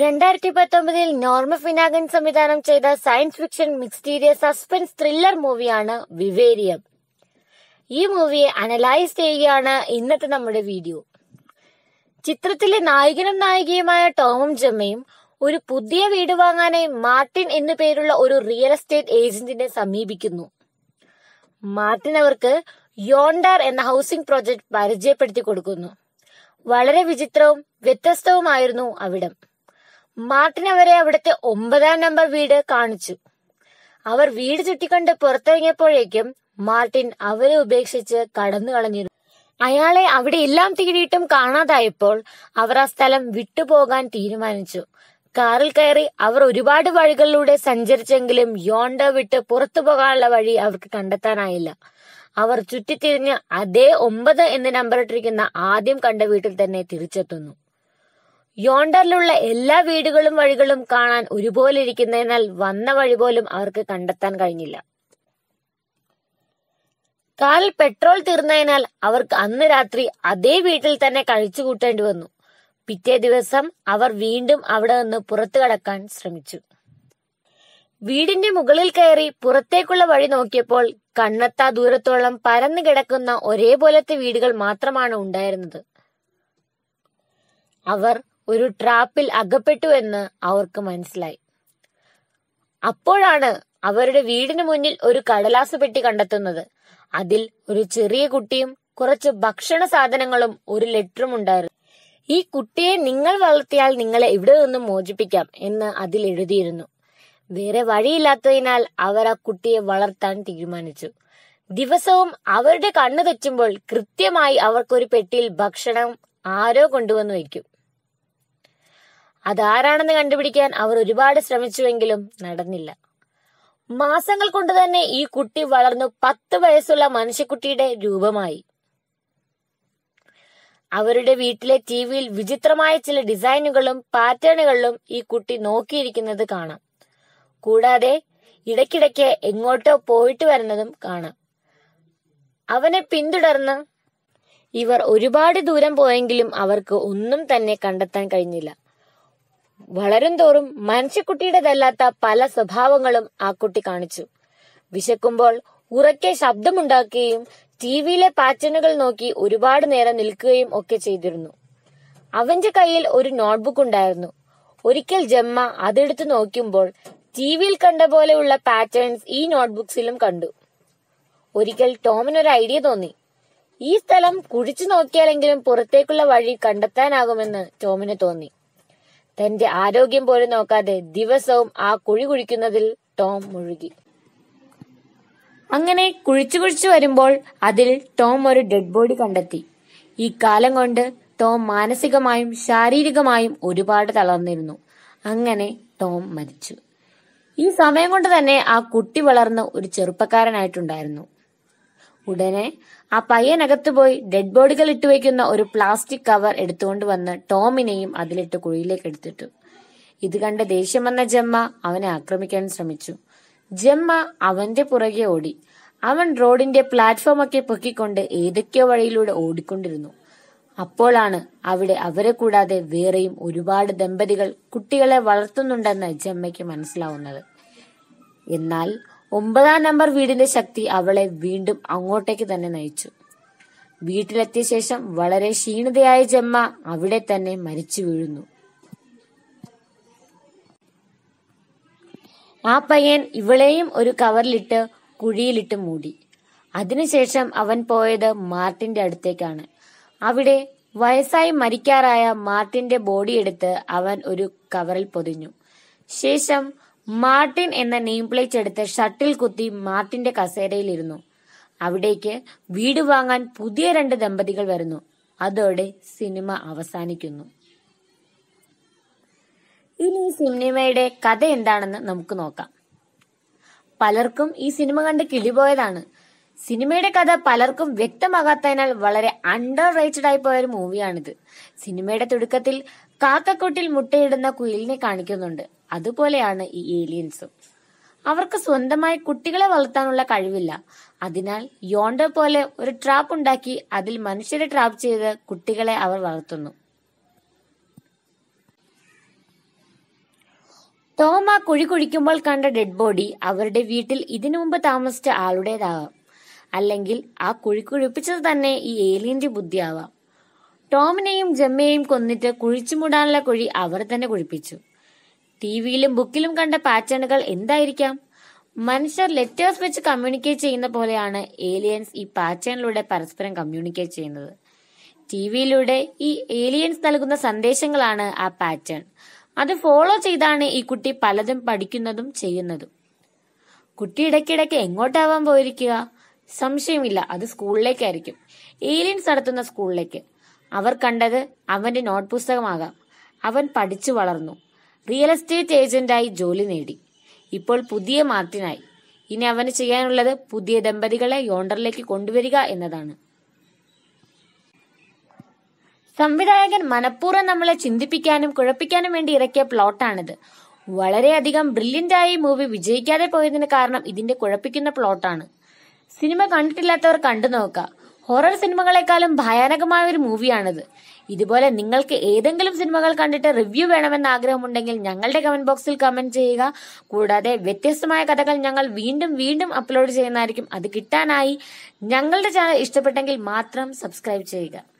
രണ്ടായിരത്തി പത്തൊമ്പതിൽ നോർമ ഫിനാഗൻ സംവിധാനം ചെയ്ത science fiction mystery suspense thriller മൂവിയാണ് വിവേരിയം ഈ മൂവിയെ അനലൈസ് ചെയ്യുകയാണ് ഇന്നത്തെ നമ്മുടെ വീഡിയോ ചിത്രത്തിലെ നായകനും നായികയുമായ ടോമും ജമ്മയും ഒരു പുതിയ വീട് വാങ്ങാനായി മാർട്ടിൻ എന്നു പേരുള്ള ഒരു റിയൽ എസ്റ്റേറ്റ് ഏജന്റിനെ സമീപിക്കുന്നു മാർട്ടിൻ അവർക്ക് യോണ്ടർ എന്ന ഹൗസിംഗ് പ്രോജക്ട് പരിചയപ്പെടുത്തി കൊടുക്കുന്നു വളരെ വിചിത്രവും വ്യത്യസ്തവുമായിരുന്നു അവിടം മാർട്ടിൻ അവരെ അവിടുത്തെ ഒമ്പതാം നമ്പർ വീട് കാണിച്ചു അവർ വീട് ചുറ്റിക്കണ്ട് പുറത്തിറങ്ങിയപ്പോഴേക്കും മാർട്ടിൻ അവരെ ഉപേക്ഷിച്ച് കടന്നു കളഞ്ഞിരുന്നു അയാളെ അവിടെ എല്ലാം തേടിയിട്ടും കാണാതായപ്പോൾ അവർ ആ സ്ഥലം വിട്ടുപോകാൻ തീരുമാനിച്ചു കാറിൽ കയറി അവർ ഒരുപാട് വഴികളിലൂടെ സഞ്ചരിച്ചെങ്കിലും യോണ്ട വിട്ട് പുറത്തു പോകാനുള്ള വഴി അവർക്ക് കണ്ടെത്താനായില്ല അവർ ചുറ്റിത്തിരിഞ്ഞ് അതേ ഒമ്പത് എന്ന് നമ്പറിട്ടിരിക്കുന്ന ആദ്യം കണ്ട വീട്ടിൽ തന്നെ തിരിച്ചെത്തുന്നു യോണ്ടറിലുള്ള എല്ലാ വീടുകളും വഴികളും കാണാൻ ഒരുപോലെ ഇരിക്കുന്നതിനാൽ വന്ന വഴി പോലും അവർക്ക് കണ്ടെത്താൻ കഴിഞ്ഞില്ല കാൽ പെട്രോൾ തീർന്നതിനാൽ അവർക്ക് അന്ന് രാത്രി അതേ വീട്ടിൽ തന്നെ കഴിച്ചു കൂട്ടേണ്ടി വന്നു പിറ്റേ ദിവസം അവർ വീണ്ടും അവിടെ നിന്ന് പുറത്തു കടക്കാൻ ശ്രമിച്ചു വീടിന്റെ മുകളിൽ കയറി പുറത്തേക്കുള്ള വഴി നോക്കിയപ്പോൾ കണ്ണത്താ ദൂരത്തോളം പരന്നു കിടക്കുന്ന ഒരേപോലത്തെ വീടുകൾ മാത്രമാണ് ഉണ്ടായിരുന്നത് അവർ ഒരു ട്രാപ്പിൽ അകപ്പെട്ടു എന്ന് അവർക്ക് മനസ്സിലായി അപ്പോഴാണ് അവരുടെ വീടിന് മുന്നിൽ ഒരു കടലാസ് പെട്ടി കണ്ടെത്തുന്നത് അതിൽ ഒരു ചെറിയ കുട്ടിയും കുറച്ച് ഭക്ഷണ സാധനങ്ങളും ഒരു ലെറ്ററും ഉണ്ടായിരുന്നു ഈ കുട്ടിയെ നിങ്ങൾ വളർത്തിയാൽ നിങ്ങളെ ഇവിടെ നിന്നും മോചിപ്പിക്കാം എന്ന് അതിൽ എഴുതിയിരുന്നു വേറെ വഴിയില്ലാത്തതിനാൽ അവർ ആ കുട്ടിയെ വളർത്താൻ തീരുമാനിച്ചു ദിവസവും അവരുടെ കണ്ണു തെറ്റുമ്പോൾ കൃത്യമായി അവർക്കൊരു പെട്ടിയിൽ ഭക്ഷണം ആരോ കൊണ്ടുവന്നു വയ്ക്കും അതാരാണെന്ന് കണ്ടുപിടിക്കാൻ അവർ ഒരുപാട് ശ്രമിച്ചുവെങ്കിലും നടന്നില്ല മാസങ്ങൾ കൊണ്ട് തന്നെ ഈ കുട്ടി വളർന്നു പത്ത് വയസ്സുള്ള മനുഷ്യക്കുട്ടിയുടെ രൂപമായി അവരുടെ വീട്ടിലെ ടി വിയിൽ വിചിത്രമായ ചില ഡിസൈനുകളും പാറ്റേണുകളിലും ഈ കുട്ടി നോക്കിയിരിക്കുന്നത് കാണാം കൂടാതെ ഇടയ്ക്കിടയ്ക്ക് എങ്ങോട്ടോ പോയിട്ട് വരുന്നതും കാണാം അവനെ പിന്തുടർന്ന് ഇവർ ഒരുപാട് ദൂരം പോയെങ്കിലും അവർക്ക് ഒന്നും തന്നെ കണ്ടെത്താൻ കഴിഞ്ഞില്ല വളരും തോറും മനുഷ്യക്കുട്ടിയുടേതല്ലാത്ത പല സ്വഭാവങ്ങളും ആ കുട്ടി കാണിച്ചു വിശക്കുമ്പോൾ ഉറക്കെ ശബ്ദമുണ്ടാക്കുകയും ടിവിയിലെ പാറ്റേണുകൾ നോക്കി ഒരുപാട് നേരം നിൽക്കുകയും ഒക്കെ ചെയ്തിരുന്നു അവന്റെ കയ്യിൽ ഒരു നോട്ട്ബുക്ക് ഉണ്ടായിരുന്നു ഒരിക്കൽ ജമ്മ അതെടുത്ത് നോക്കുമ്പോൾ ടിവിയിൽ കണ്ട പോലെയുള്ള പാറ്റേൺസ് ഈ നോട്ട്ബുക്സിലും കണ്ടു ഒരിക്കൽ ടോമിന് ഒരു ഐഡിയ തോന്നി ഈ സ്ഥലം കുഴിച്ചു നോക്കിയാലെങ്കിലും പുറത്തേക്കുള്ള വഴി കണ്ടെത്താനാകുമെന്ന് ടോമിന് തോന്നി തന്റെ ആരോഗ്യം പോലും നോക്കാതെ ദിവസവും ആ കുഴി കുഴിക്കുന്നതിൽ ടോം മുഴുകി അങ്ങനെ കുഴിച്ചു കുഴിച്ചു വരുമ്പോൾ അതിൽ ടോം ഒരു ഡെഡ് ബോഡി കണ്ടെത്തി ഈ കാലം കൊണ്ട് ടോം മാനസികമായും ശാരീരികമായും ഒരുപാട് തളർന്നിരുന്നു അങ്ങനെ ടോം മരിച്ചു ഈ സമയം കൊണ്ട് തന്നെ ആ കുട്ടി വളർന്ന് ഒരു ചെറുപ്പക്കാരനായിട്ടുണ്ടായിരുന്നു ഉടനെ ആ പയ്യനകത്ത് പോയി ഡെഡ് ബോഡികൾ ഇട്ട് വയ്ക്കുന്ന ഒരു പ്ലാസ്റ്റിക് കവർ എടുത്തുകൊണ്ട് വന്ന് ടോമിനെയും അതിലിട്ട് കുഴിയിലേക്ക് എടുത്തിട്ടു ഇത് കണ്ട ദേഷ്യം വന്ന ജമ്മ അവനെ ആക്രമിക്കാൻ ശ്രമിച്ചു ജമ്മ അവന്റെ പുറകെ ഓടി അവൻ റോഡിന്റെ ഒക്കെ പൊക്കിക്കൊണ്ട് ഏതൊക്കെയോ വഴിയിലൂടെ ഓടിക്കൊണ്ടിരുന്നു അപ്പോഴാണ് അവിടെ അവരെ കൂടാതെ വേറെയും ഒരുപാട് ദമ്പതികൾ കുട്ടികളെ വളർത്തുന്നുണ്ടെന്ന് ജമ്മയ്ക്ക് മനസ്സിലാവുന്നത് എന്നാൽ ഒമ്പതാം നമ്പർ വീടിന്റെ ശക്തി അവളെ വീണ്ടും അങ്ങോട്ടേക്ക് തന്നെ നയിച്ചു വീട്ടിലെത്തിയ ശേഷം വളരെ ക്ഷീണിതയായ ജമ്മ അവിടെ തന്നെ മരിച്ചു വീഴുന്നു ആ പയ്യൻ ഇവളെയും ഒരു കവറിലിട്ട് കുഴിയിലിട്ട് മൂടി അതിനുശേഷം അവൻ പോയത് മാർട്ടിന്റെ അടുത്തേക്കാണ് അവിടെ വയസ്സായി മരിക്കാറായ മാർട്ടിന്റെ ബോഡി എടുത്ത് അവൻ ഒരു കവറിൽ പൊതിഞ്ഞു ശേഷം മാർട്ടിൻ എന്ന നെയിം പ്ലേറ്റ് എടുത്ത് ഷട്ടിൽ കുത്തി മാർട്ടിന്റെ കസേരയിലിരുന്നു അവിടേക്ക് വീട് വാങ്ങാൻ പുതിയ രണ്ട് ദമ്പതികൾ വരുന്നു അതോടെ സിനിമ അവസാനിക്കുന്നു ഇനി സിനിമയുടെ കഥ എന്താണെന്ന് നമുക്ക് നോക്കാം പലർക്കും ഈ സിനിമ കണ്ട് കിളിപോയതാണ് സിനിമയുടെ കഥ പലർക്കും വ്യക്തമാകാത്തതിനാൽ വളരെ അണ്ടർ റേറ്റഡ് ആയി പോയ ഒരു മൂവിയാണിത് സിനിമയുടെ തുടക്കത്തിൽ കാക്കക്കൊട്ടിൽ മുട്ടയിടുന്ന കുയിലിനെ കാണിക്കുന്നുണ്ട് അതുപോലെയാണ് ഈ ഏലിയൻസും അവർക്ക് സ്വന്തമായി കുട്ടികളെ വളർത്താനുള്ള കഴിവില്ല അതിനാൽ യോണ്ട പോലെ ഒരു ട്രാപ്പ് ഉണ്ടാക്കി അതിൽ മനുഷ്യരെ ട്രാപ്പ് ചെയ്ത് കുട്ടികളെ അവർ വളർത്തുന്നു ടോം ആ കുഴി കുഴിക്കുമ്പോൾ കണ്ട ഡെഡ് ബോഡി അവരുടെ വീട്ടിൽ ഇതിനു മുമ്പ് താമസിച്ച ആളുടേതാവാം അല്ലെങ്കിൽ ആ കുഴി കുഴിപ്പിച്ചത് തന്നെ ഈ ഏലിയന്റെ ബുദ്ധിയാവാം ടോമിനെയും ജമ്മയെയും കൊന്നിട്ട് കുഴിച്ചുമൂടാനുള്ള കുഴി അവർ തന്നെ കുഴിപ്പിച്ചു ടിവിയിലും ബുക്കിലും കണ്ട പാറ്റേണുകൾ എന്തായിരിക്കാം മനുഷ്യർ ലെറ്റേഴ്സ് വെച്ച് കമ്മ്യൂണിക്കേറ്റ് ചെയ്യുന്ന പോലെയാണ് ഏലിയൻസ് ഈ പാറ്റേണിലൂടെ പരസ്പരം കമ്മ്യൂണിക്കേറ്റ് ചെയ്യുന്നത് ടിവിയിലൂടെ ഈ ഏലിയൻസ് നൽകുന്ന സന്ദേശങ്ങളാണ് ആ പാറ്റേൺ അത് ഫോളോ ചെയ്താണ് ഈ കുട്ടി പലതും പഠിക്കുന്നതും ചെയ്യുന്നതും കുട്ടി ഇടയ്ക്കിടയ്ക്ക് എങ്ങോട്ടാവാൻ പോയിരിക്കുക സംശയമില്ല അത് സ്കൂളിലേക്കായിരിക്കും ഏലിയൻസ് നടത്തുന്ന സ്കൂളിലേക്ക് അവർ കണ്ടത് അവന്റെ നോട്ട് പുസ്തകമാകാം അവൻ പഠിച്ചു വളർന്നു റിയൽ എസ്റ്റേറ്റ് ഏജന്റായി ജോലി നേടി ഇപ്പോൾ പുതിയ മാർട്ടിനായി ഇനി അവന് ചെയ്യാനുള്ളത് പുതിയ ദമ്പതികളെ യോണ്ടറിലേക്ക് കൊണ്ടുവരിക എന്നതാണ് സംവിധായകൻ മനഃപൂർവ്വം നമ്മളെ ചിന്തിപ്പിക്കാനും കുഴപ്പിക്കാനും വേണ്ടി ഇറക്കിയ പ്ലോട്ടാണിത് വളരെയധികം ആയി മൂവി വിജയിക്കാതെ പോയതിന് കാരണം ഇതിന്റെ കുഴപ്പിക്കുന്ന പ്ലോട്ടാണ് സിനിമ കണ്ടിട്ടില്ലാത്തവർ കണ്ടു നോക്കാം ഹൊറർ സിനിമകളെക്കാളും ഭയാനകമായ ഒരു മൂവിയാണിത് ഇതുപോലെ നിങ്ങൾക്ക് ഏതെങ്കിലും സിനിമകൾ കണ്ടിട്ട് റിവ്യൂ വേണമെന്ന് ആഗ്രഹമുണ്ടെങ്കിൽ ഞങ്ങളുടെ കമന്റ് ബോക്സിൽ കമന്റ് ചെയ്യുക കൂടാതെ വ്യത്യസ്തമായ കഥകൾ ഞങ്ങൾ വീണ്ടും വീണ്ടും അപ്ലോഡ് ചെയ്യുന്നതായിരിക്കും അത് കിട്ടാനായി ഞങ്ങളുടെ ചാനൽ ഇഷ്ടപ്പെട്ടെങ്കിൽ മാത്രം സബ്സ്ക്രൈബ് ചെയ്യുക